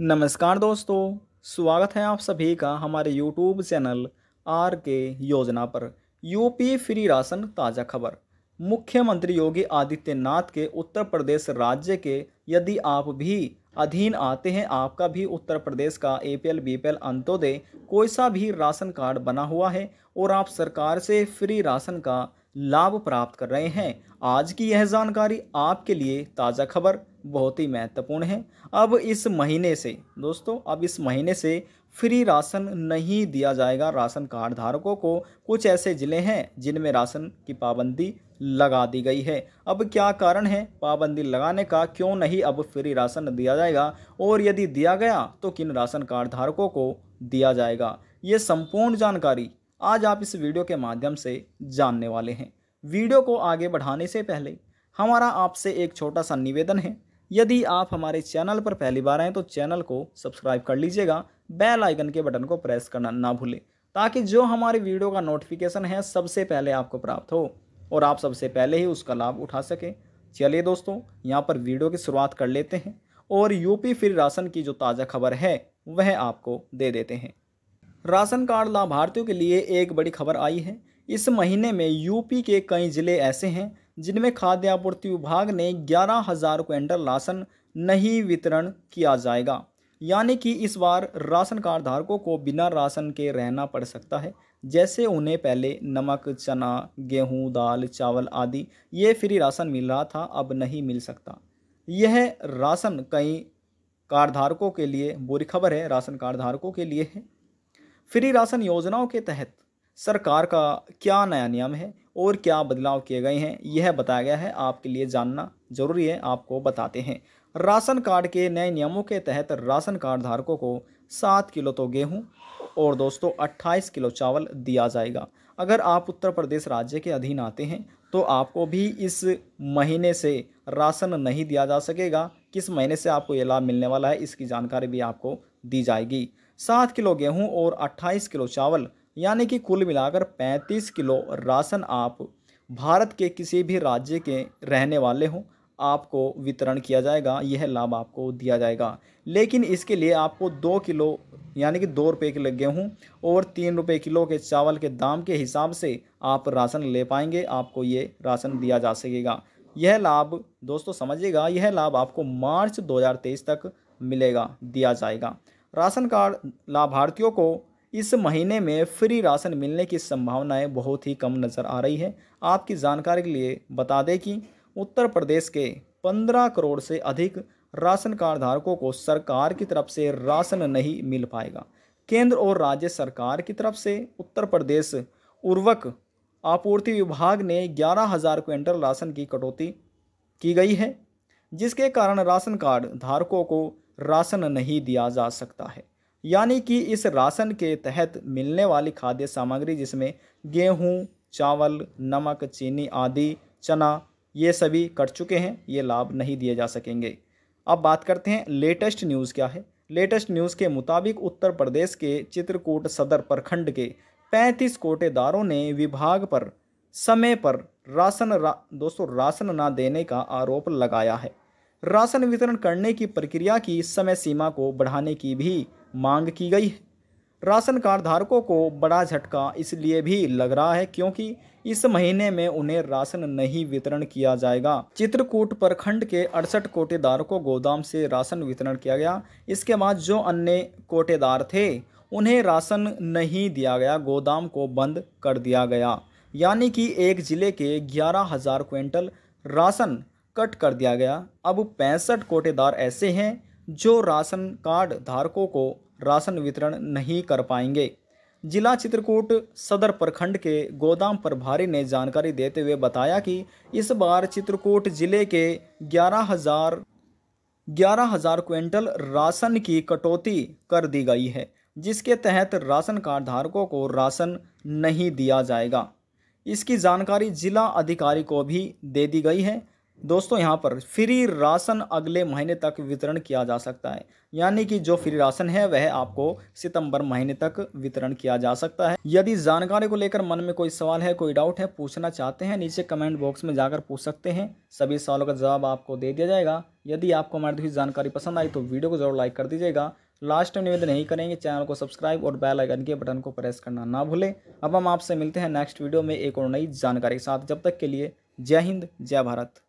नमस्कार दोस्तों स्वागत है आप सभी का हमारे यूट्यूब चैनल आर के योजना पर यूपी फ्री राशन ताज़ा खबर मुख्यमंत्री योगी आदित्यनाथ के उत्तर प्रदेश राज्य के यदि आप भी अधीन आते हैं आपका भी उत्तर प्रदेश का A P L B P L Antyodaya कोई सा भी राशन कार्ड बना हुआ है और आप सरकार से फ्री राशन का लाभ प्राप्त कर रहे हैं आज की यह जानकारी आपके लिए ताज़ा खबर बहुत ही महत्वपूर्ण है अब इस महीने से दोस्तों अब इस महीने से फ्री राशन नहीं दिया जाएगा राशन कार्ड धारकों को कुछ ऐसे ज़िले हैं जिनमें राशन की पाबंदी लगा दी गई है अब क्या कारण है पाबंदी लगाने का क्यों नहीं अब फ्री राशन दिया जाएगा और यदि दिया गया तो किन राशन कार्ड धारकों को दिया जाएगा ये संपूर्ण जानकारी आज आप इस वीडियो के माध्यम से जानने वाले हैं वीडियो को आगे बढ़ाने से पहले हमारा आपसे एक छोटा सा निवेदन है यदि आप हमारे चैनल पर पहली बार आएँ तो चैनल को सब्सक्राइब कर लीजिएगा बेल आइकन के बटन को प्रेस करना ना भूलें ताकि जो हमारे वीडियो का नोटिफिकेशन है सबसे पहले आपको प्राप्त हो और आप सबसे पहले ही उसका लाभ उठा सकें चलिए दोस्तों यहाँ पर वीडियो की शुरुआत कर लेते हैं और यूपी फिर राशन की जो ताज़ा खबर है वह आपको दे देते हैं राशन कार्ड लाभार्थियों के लिए एक बड़ी खबर आई है इस महीने में यूपी के कई ज़िले ऐसे हैं जिनमें खाद्य आपूर्ति विभाग ने ग्यारह हज़ार क्विंटल राशन नहीं वितरण किया जाएगा यानी कि इस बार राशन कार्ड धारकों को बिना राशन के रहना पड़ सकता है जैसे उन्हें पहले नमक चना गेहूं दाल चावल आदि ये फ्री राशन मिल रहा था अब नहीं मिल सकता यह राशन कई कार्डधारकों के लिए बुरी खबर है राशन कार्डधारकों के लिए है फ्री राशन योजनाओं के तहत सरकार का क्या नया नियम है और क्या बदलाव किए गए हैं यह बताया गया है आपके लिए जानना जरूरी है आपको बताते हैं राशन कार्ड के नए नियमों के तहत राशन कार्ड धारकों को सात किलो तो गेहूं और दोस्तों अट्ठाईस किलो चावल दिया जाएगा अगर आप उत्तर प्रदेश राज्य के अधीन आते हैं तो आपको भी इस महीने से राशन नहीं दिया जा सकेगा किस महीने से आपको ये लाभ मिलने वाला है इसकी जानकारी भी आपको दी जाएगी सात किलो गेहूं और अट्ठाईस किलो चावल यानी कि कुल मिलाकर पैंतीस किलो राशन आप भारत के किसी भी राज्य के रहने वाले हों आपको वितरण किया जाएगा यह लाभ आपको दिया जाएगा लेकिन इसके लिए आपको दो किलो यानी कि दो रुपये के किलो गेहूँ और तीन रुपये किलो के चावल के दाम के हिसाब से आप राशन ले पाएंगे आपको ये राशन दिया जा सकेगा यह लाभ दोस्तों समझिएगा यह लाभ आपको मार्च 2023 तक मिलेगा दिया जाएगा राशन कार्ड लाभार्थियों को इस महीने में फ्री राशन मिलने की संभावनाएं बहुत ही कम नज़र आ रही है आपकी जानकारी के लिए बता दें कि उत्तर प्रदेश के पंद्रह करोड़ से अधिक राशन कार्ड धारकों को सरकार की तरफ से राशन नहीं मिल पाएगा केंद्र और राज्य सरकार की तरफ से उत्तर प्रदेश उर्वक आपूर्ति विभाग ने ग्यारह हज़ार क्विंटल राशन की कटौती की गई है जिसके कारण राशन कार्ड धारकों को राशन नहीं दिया जा सकता है यानी कि इस राशन के तहत मिलने वाली खाद्य सामग्री जिसमें गेहूँ चावल नमक चीनी आदि चना ये सभी कट चुके हैं ये लाभ नहीं दिए जा सकेंगे अब बात करते हैं लेटेस्ट न्यूज़ क्या है लेटेस्ट न्यूज़ के मुताबिक उत्तर प्रदेश के चित्रकूट सदर प्रखंड के 35 कोटेदारों ने विभाग पर समय पर राशन रा, दोस्तों राशन ना देने का आरोप लगाया है राशन वितरण करने की प्रक्रिया की समय सीमा को बढ़ाने की भी मांग की गई है राशन कार्ड धारकों को बड़ा झटका इसलिए भी लग रहा है क्योंकि इस महीने में उन्हें राशन नहीं वितरण किया जाएगा चित्रकूट प्रखंड के अड़सठ कोटेदारों को गोदाम से राशन वितरण किया गया इसके बाद जो अन्य कोटेदार थे उन्हें राशन नहीं दिया गया गोदाम को बंद कर दिया गया यानी कि एक जिले के ग्यारह हजार क्विंटल राशन कट कर दिया गया अब पैंसठ कोटेदार ऐसे हैं जो राशन कार्ड धारकों को राशन वितरण नहीं कर पाएंगे जिला चित्रकूट सदर प्रखंड के गोदाम प्रभारी ने जानकारी देते हुए बताया कि इस बार चित्रकूट जिले के ग्यारह हजार ग्यारह हजार क्विंटल राशन की कटौती कर दी गई है जिसके तहत राशन कार्ड धारकों को राशन नहीं दिया जाएगा इसकी जानकारी जिला अधिकारी को भी दे दी गई है दोस्तों यहाँ पर फ्री राशन अगले महीने तक वितरण किया जा सकता है यानी कि जो फ्री राशन है वह आपको सितंबर महीने तक वितरण किया जा सकता है यदि जानकारी को लेकर मन में कोई सवाल है कोई डाउट है पूछना चाहते हैं नीचे कमेंट बॉक्स में जाकर पूछ सकते हैं सभी सवालों का जवाब आपको दे दिया जाएगा यदि आपको हमारी जानकारी पसंद आई तो वीडियो को जरूर लाइक कर दीजिएगा लास्ट में निवेदन नहीं करेंगे चैनल को सब्सक्राइब और बेल आइकन के बटन को प्रेस करना ना भूलें अब हम आपसे मिलते हैं नेक्स्ट वीडियो में एक और नई जानकारी के साथ जब तक के लिए जय हिंद जय भारत